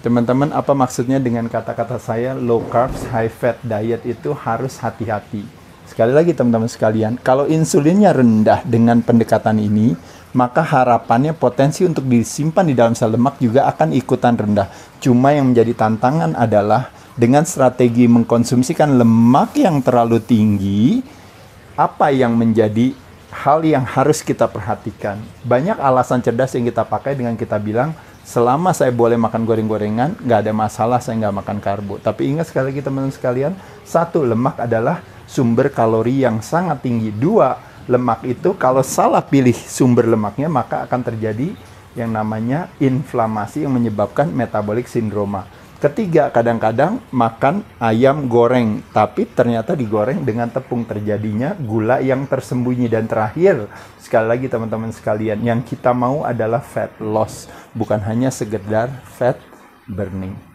Teman-teman, apa maksudnya dengan kata-kata saya low carbs, high fat diet itu harus hati-hati? Sekali lagi teman-teman sekalian, kalau insulinnya rendah dengan pendekatan ini, maka harapannya potensi untuk disimpan di dalam sel lemak juga akan ikutan rendah. Cuma yang menjadi tantangan adalah dengan strategi mengkonsumsikan lemak yang terlalu tinggi, apa yang menjadi hal yang harus kita perhatikan? Banyak alasan cerdas yang kita pakai dengan kita bilang, selama saya boleh makan goreng-gorengan, nggak ada masalah saya nggak makan karbo. Tapi ingat sekali lagi teman-teman sekalian, satu, lemak adalah sumber kalori yang sangat tinggi. Dua, lemak itu kalau salah pilih sumber lemaknya, maka akan terjadi yang namanya inflamasi yang menyebabkan metabolic sindroma Ketiga, kadang-kadang makan ayam goreng, tapi ternyata digoreng dengan tepung terjadinya gula yang tersembunyi. Dan terakhir, sekali lagi teman-teman sekalian, yang kita mau adalah fat loss, bukan hanya sekedar fat burning.